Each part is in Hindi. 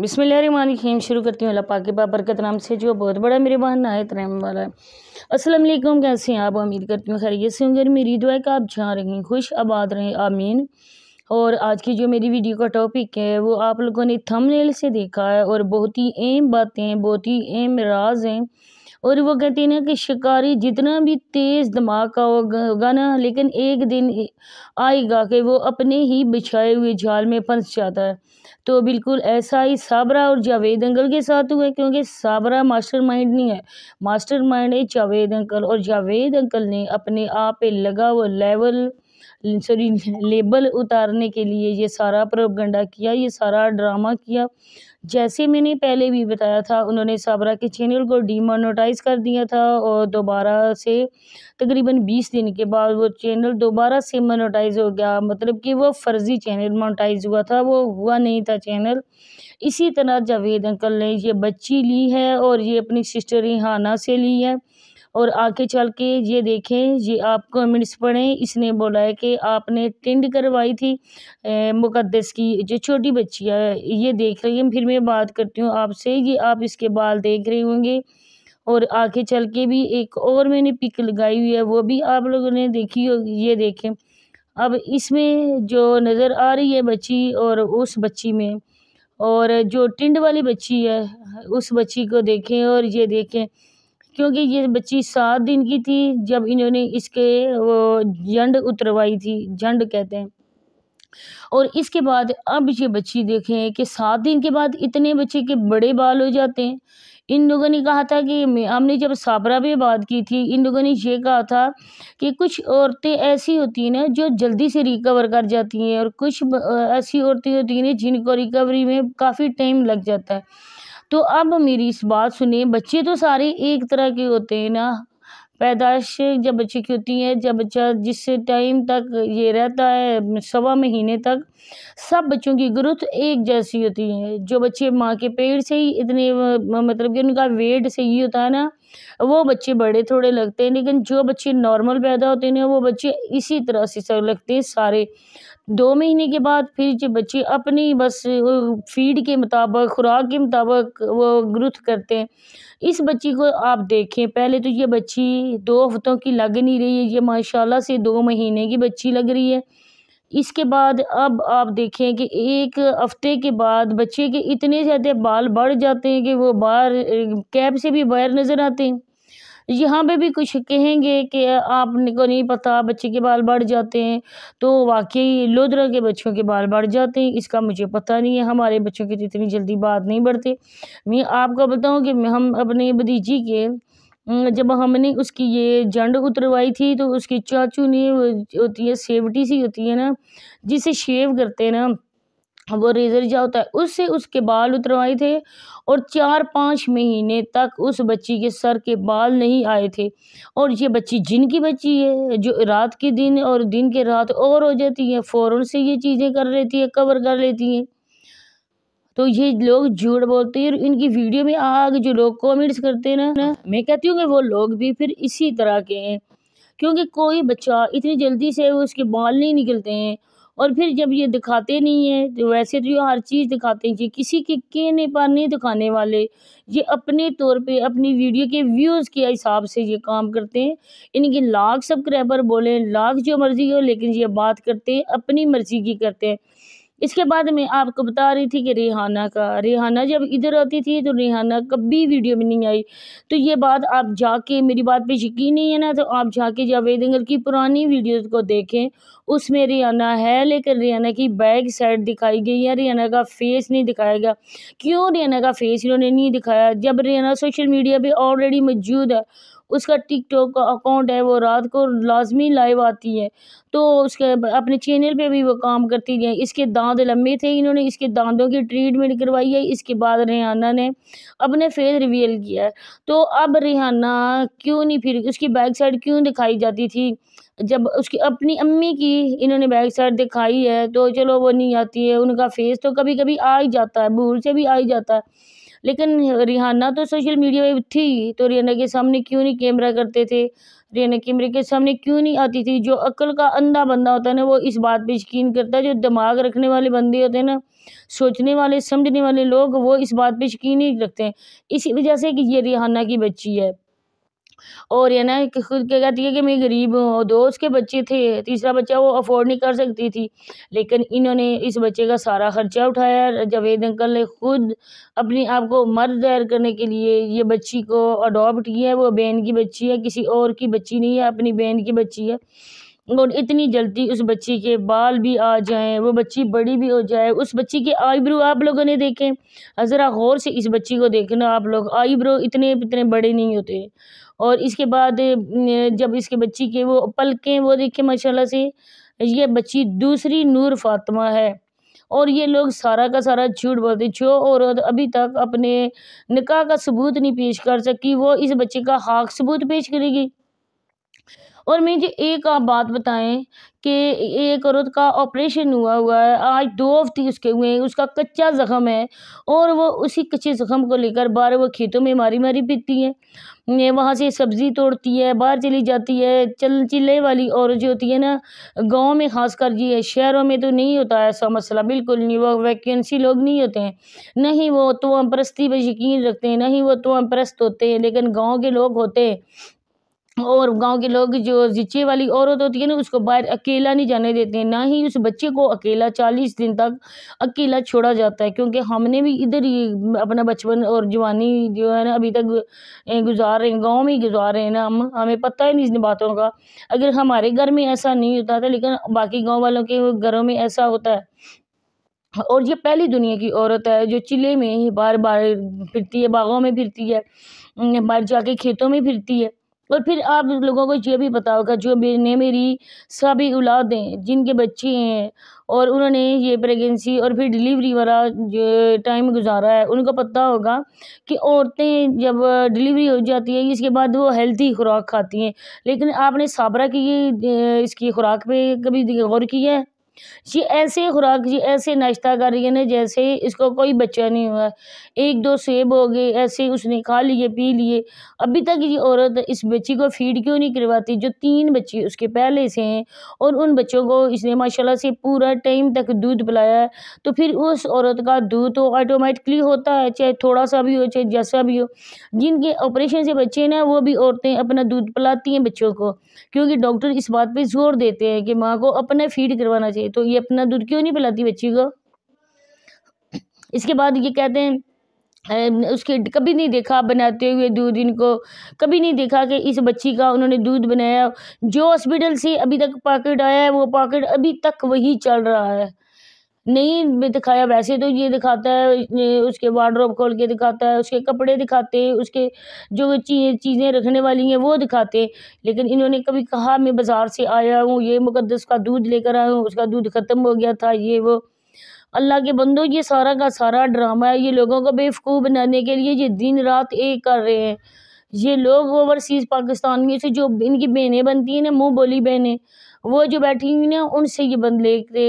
बिसमीम शुरू करती हूँ अल्लाह पाक के बरकत नाम से जो बहुत बड़ा मेरे बहन नायत रहम वाला है असलम कैसे हैं आप उम्मीद करती हूँ खैरियत से होंगे मेरी दुआ का आप जहाँ रहें खुश आबाद रहें आमीन और आज की जो मेरी वीडियो का टॉपिक है वो आप लोगों ने थंबनेल से देखा है और बहुत ही अहम बातें बहुत ही अहम राज हैं और वो कहते हैं ना कि शिकारी जितना भी तेज़ दिमाग का होगा ना लेकिन एक दिन आएगा कि वो अपने ही बिछाए हुए जाल में फंस जाता है तो बिल्कुल ऐसा ही साबरा और जावेद अंकल के साथ हुआ क्योंकि साबरा मास्टरमाइंड नहीं है मास्टरमाइंड है जावेद अंकल और जावेद अंकल ने अपने आप पे लगा हुआ लेवल सॉरी लेबल उतारने के लिए ये सारा प्रोपगंडा किया ये सारा ड्रामा किया जैसे मैंने पहले भी बताया था उन्होंने साबरा के चैनल को डीमोनोटाइज कर दिया था और दोबारा से तकरीबन बीस दिन के बाद वो चैनल दोबारा से मोनोटाइज हो गया मतलब कि वो फर्जी चैनल मोनोटाइज हुआ था वो हुआ नहीं था चैनल इसी तरह जावेद अंकल ने ये बच्ची ली है और ये अपनी सिस्टर रिहाना से ली है और आगे चल के ये देखें ये आप कमेंट्स पढ़ें इसने बोला है कि आपने टेंड करवाई थी मुक़दस की जो छोटी बच्ची है ये देख रही है फिर मैं बात करती हूँ आपसे ये आप इसके बाल देख रहे होंगे और आगे चल के भी एक और मैंने पिक लगाई हुई है वो भी आप लोगों ने देखी होगी ये देखें अब इसमें जो नज़र आ रही है बच्ची और उस बच्ची में और जो टिंड वाली बच्ची है उस बच्ची को देखें और ये देखें क्योंकि ये बच्ची सात दिन की थी जब इन्होंने इसके वो जंड उतरवाई थी जंड कहते हैं और इसके बाद अब ये बच्ची देखें कि सात दिन के बाद इतने बच्चे के बड़े बाल हो जाते हैं इन लोगों ने कहा था कि हमने जब साबरा पे बात की थी इन लोगों ने ये कहा था कि कुछ औरतें ऐसी होती हैं ना जो जल्दी से रिकवर कर जाती हैं और कुछ ऐसी औरतें होती हैं जिनको रिकवरी में काफ़ी टाइम लग जाता है तो अब मेरी इस बात सुने बच्चे तो सारे एक तरह के होते हैं ना पैदाइश जब बच्चे की होती है जब बच्चा जिस टाइम तक ये रहता है सवा महीने तक सब बच्चों की ग्रोथ एक जैसी होती है जो बच्चे माँ के पेड़ से ही इतने मतलब कि उनका वेट से ही होता है ना वो बच्चे बड़े थोड़े लगते हैं लेकिन जो बच्चे नॉर्मल पैदा होते हैं ना वो बच्चे इसी तरह से लगते हैं सारे दो महीने के बाद फिर जो बच्चे अपनी बस फीड के मुताबिक खुराक के मुताबिक वो ग्रोथ करते हैं इस बच्ची को आप देखें पहले तो ये बच्ची दो हफ्तों की लग नहीं रही है ये माशाल्लाह से दो महीने की बच्ची लग रही है इसके बाद अब आप देखें कि एक हफ्ते के बाद बच्चे के इतने ज़्यादा बाल बढ़ जाते हैं कि वो बाहर कैब से भी बाहर नज़र आते हैं यहाँ पे भी कुछ कहेंगे कि को नहीं पता बच्चे के बाल बढ़ जाते हैं तो वाकई लोधरा के बच्चों के बाल बढ़ जाते हैं इसका मुझे पता नहीं है हमारे बच्चों की तो इतनी जल्दी बाल नहीं बढ़ते मैं आपको बताऊँ कि हम अपने भतीजी के जब हमने उसकी ये जंड उतरवाई थी तो उसकी चाचू ने होती है सेवटी सी होती है ना जिसे शेव करते हैं ना वो रेज़र क्या होता है उससे उसके बाल उतरवाए थे और चार पाँच महीने तक उस बच्ची के सर के बाल नहीं आए थे और ये बच्ची जिन की बच्ची है जो रात के दिन और दिन के रात और हो जाती है फ़ौरन से ये चीज़ें कर लेती है कवर कर लेती हैं तो ये लोग झूठ बोलते हैं और इनकी वीडियो में आगे जो लोग कॉमेंट्स करते हैं ना मैं कहती हूँ कि वो लोग भी फिर इसी तरह के हैं क्योंकि कोई बच्चा इतनी जल्दी से उसके बाल नहीं निकलते हैं और फिर जब ये दिखाते नहीं है तो वैसे तो ये हर चीज़ दिखाते हैं ये किसी के कहने पर नहीं दिखाने वाले ये अपने तौर पे अपनी वीडियो के व्यूज़ के हिसाब से ये काम करते हैं इनके लाख सब्सक्राइबर बोलें लाख जो मर्ज़ी हो लेकिन ये बात करते हैं अपनी मर्ज़ी की करते हैं इसके बाद मैं आपको बता रही थी कि रेहाना का रेहाना जब इधर आती थी तो रेहाना कभी वीडियो में नहीं आई तो ये बात आप जाके मेरी बात पे यकीन नहीं है ना तो आप जाके जावेद अंगल की पुरानी वीडियोस को देखें उसमें रेहाना है लेकिन रियाना की बैक साइड दिखाई गई है रियाना का फेस नहीं दिखाया गया क्यों रियाना का फेस इन्होंने नहीं दिखाया जब रेहाना सोशल मीडिया पर ऑलरेडी मौजूद है उसका टिकटॉक का अकाउंट है वो रात को लाजमी लाइव आती है तो उसके अपने चैनल पे भी वो काम करती है इसके दांत लंबे थे इन्होंने इसके दांतों की ट्रीटमेंट करवाई है इसके बाद रेहाना ने अपने फेस रिवील किया है तो अब रेहाना क्यों नहीं फिर उसकी बैक साइड क्यों दिखाई जाती थी जब उसकी अपनी अम्मी की इन्होंने बैक साइड दिखाई है तो चलो वो नहीं आती है उनका फेस तो कभी कभी आ ही जाता है भूल से भी आ ही जाता है लेकिन रिहाना तो सोशल मीडिया पर थी तो रिहाना के सामने क्यों नहीं कैमरा करते थे रिहाना कैमरे के सामने क्यों नहीं आती थी जो अक्ल का अंधा बंदा होता है ना वो इस बात पे यकीन करता है जो दिमाग रखने वाले बंदे होते हैं ना सोचने वाले समझने वाले लोग वो इस बात पे यकीन नहीं रखते हैं इसी वजह से कि ये रिहाना की बच्ची है और ये ना कि खुद क्या कहती है कि मैं गरीब हूँ और दो उसके बच्चे थे तीसरा बच्चा वो अफोर्ड नहीं कर सकती थी लेकिन इन्होंने इस बच्चे का सारा ख़र्चा उठाया जावेद अंकल ने खुद अपने आप को मर्द दायर करने के लिए ये बच्ची को अडोप्ट किया है वो बहन की बच्ची है किसी और की बच्ची नहीं है अपनी बहन की बच्ची है और इतनी जल्दी उस बच्ची के बाल भी आ जाएं वो बच्ची बड़ी भी हो जाए उस बच्ची के आईब्रो आप लोगों ने देखें ज़रा गौर से इस बच्ची को देखना आप लोग आईब्रो इतने इतने बड़े नहीं होते और इसके बाद जब इसके बच्ची के वो पलकें वो देखे माशाल्लाह से ये बच्ची दूसरी नूर फातिमा है और ये लोग सारा का सारा झूठ बोलते छो और अभी तक अपने निकाह का सबूत नहीं पेश कर सकी वो इस बच्चे का हाक सबूत पेश करेगी और मुझे एक आप बात बताएं कि एक औरत का ऑपरेशन हुआ हुआ है आज दो हफ्ते उसके हुए हैं उसका कच्चा ज़ख़म है और वो उसी कच्चे ज़ख़म को लेकर बाहर वो खेतों में मारी मारी पीती है वहाँ से सब्ज़ी तोड़ती है बाहर चली जाती है चल चिल्ले वाली औरत जो होती है ना गाँव में ख़ास कर जी शहरों में तो नहीं होता ऐसा मसला बिल्कुल नहीं वो वैकेंसी लोग नहीं होते हैं ना ही वो तो परस्ती पर यकीन रखते हैं ना ही वो तो परस्त होते हैं लेकिन गाँव के लोग होते हैं और गांव के लोग जो जिच्चे वाली औरत होती है ना उसको बाहर अकेला नहीं जाने देते हैं ना ही उस बच्चे को अकेला चालीस दिन तक अकेला छोड़ा जाता है क्योंकि हमने भी इधर ही अपना बचपन और जवानी जो है ना अभी तक गुजार रहे हैं गाँव में ही गुजार रहे हैं ना हम हमें पता ही नहीं इन बातों का अगर हमारे घर में ऐसा नहीं होता था लेकिन बाकी गाँव वालों के घरों में ऐसा होता है और ये पहली दुनिया की औरत है जो चिले में ही बार बार फिरती है बागों में फिरती है बाहर जाके खेतों में फिरती है और फिर आप लोगों को ये भी पता होगा जो ने मेरी सभी औलादें जिनके बच्चे हैं और उन्होंने ये प्रेगनेंसी और फिर डिलीवरी वाला जो टाइम गुजारा है उनको पता होगा कि औरतें जब डिलीवरी हो जाती है इसके बाद वो हेल्थी खुराक खाती हैं लेकिन आपने साबरा की इसकी खुराक पे कभी गौर किया है ये ऐसे खुराक ये ऐसे नाश्ता कर रही है ना जैसे इसको कोई बच्चा नहीं हुआ एक दो सेब हो गए ऐसे उसने खा लिए पी लिए अभी तक ये औरत इस बच्ची को फीड क्यों नहीं करवाती जो तीन बच्चे उसके पहले से हैं और उन बच्चों को इसने माशाल्लाह से पूरा टाइम तक दूध पिलाया है तो फिर उस औरत का दूध तो ऑटोमेटिकली होता है चाहे थोड़ा सा भी हो चाहे जैसा भी हो जिनके ऑपरेशन से बच्चे ना वो भी औरतें अपना दूध पिलाती हैं बच्चों को क्योंकि डॉक्टर इस बात पर जोर देते हैं कि माँ को अपना फीड करवाना चाहिए थे तो ये अपना दूध क्यों नहीं पिलाती बच्ची को इसके बाद ये कहते हैं उसके कभी नहीं देखा बनाते हुए दूध इनको कभी नहीं देखा कि इस बच्ची का उन्होंने दूध बनाया जो हॉस्पिटल से अभी तक पॉकेट आया है वो पॉकेट अभी तक वही चल रहा है नहीं भी दिखाया वैसे तो ये दिखाता है उसके वार्ड्रोब खोल के दिखाता है उसके कपड़े दिखाते हैं उसके जो चीज़ें रखने वाली हैं वो दिखाते हैं लेकिन इन्होंने कभी कहा मैं बाज़ार से आया हूँ ये मुकदस का दूध लेकर आया हूँ उसका दूध ख़त्म हो गया था ये वो अल्लाह के बंदो ये सारा का सारा ड्रामा है ये लोगों को बेवकूफ़ बनाने के लिए ये दिन रात एक कर रहे हैं ये लोग ओवरसीज़ पाकिस्तान में से जो इनकी बहनें बनती हैं ना मुँह बोली बहनें वो जो बैठी हुई ना उनसे ये बंद लेते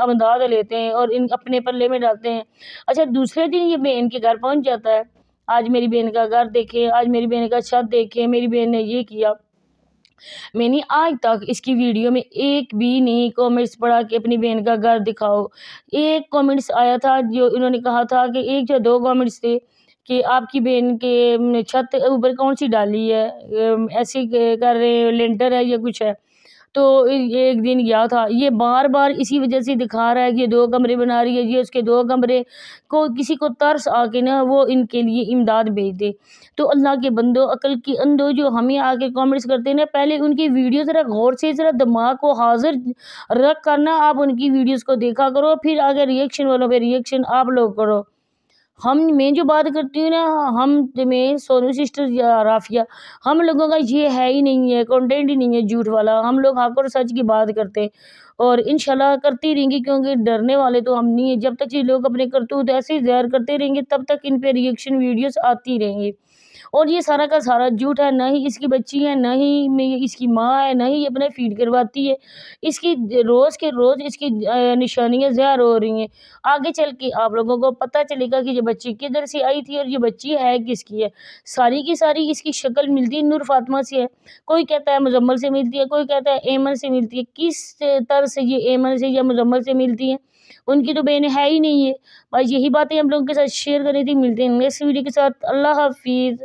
अमदाद लेते हैं और इन अपने पल्ले में डालते हैं अच्छा दूसरे दिन ये बहन के घर पहुँच जाता है आज मेरी बहन का घर देखें आज मेरी बहन का छत देखें मेरी बहन ने ये किया मैंने आज तक इसकी वीडियो में एक भी नहीं कमेंट्स पढ़ा कि अपनी बहन का घर दिखाओ एक कमेंट्स आया था जो इन्होंने कहा था कि एक या दो कमेंट्स थे कि आपकी बहन के छत ऊपर कौन सी डाली है ऐसी कर रहे हैं लेंटर है या कुछ है तो एक दिन गया था ये बार बार इसी वजह से दिखा रहा है कि दो कमरे बना रही है ये उसके दो कमरे को किसी को तरस आके ना वो इनके लिए इमदाद भेज दे तो अल्लाह के बंदो अकल के अंदो जो हमें आके कमेंट्स करते हैं ना पहले उनकी वीडियो ज़रा गौर से ज़रा दिमाग को हाजिर रख करना आप उनकी वीडियोज़ को देखा करो फिर आगे रिएक्शन वालों पर रिएक्शन आप लोग करो हम मैं जो बात करती हूँ ना हम मैं सोनू सिस्टर या राफिया हम लोगों का ये है ही नहीं है कंटेंट ही नहीं है झूठ वाला हम लोग हक और सच की बात करते हैं और इन करती रहेंगी क्योंकि डरने वाले तो हम नहीं हैं जब तक ये लोग अपने करतूत ऐसे ही जहर करते रहेंगे तब तक इन पर रिएक्शन वीडियोज़ आती रहेंगी और ये सारा का सारा झूठ है नहीं इसकी बच्ची है नहीं इसकी माँ है नहीं ये अपने फीड करवाती है इसकी रोज़ के रोज़ इसकी निशानियाँ ज़्यादा हो रही हैं आगे चल के आप लोगों को पता चलेगा कि ये बच्ची किधर से आई थी और ये बच्ची है किसकी है सारी की सारी इसकी शक्ल मिलती है नूर फातमा से है कोई कहता है मुजम्मल से मिलती है कोई कहता है एमन से मिलती है किस तरह से ये एमन से या मुजम्मल से मिलती है उनकी तो बहन है ही नहीं है बस यही बातें हम लोगों के साथ शेयर करी थी मिलते हैं नेक्स्ट वीडियो के साथ अल्लाह हाफिज़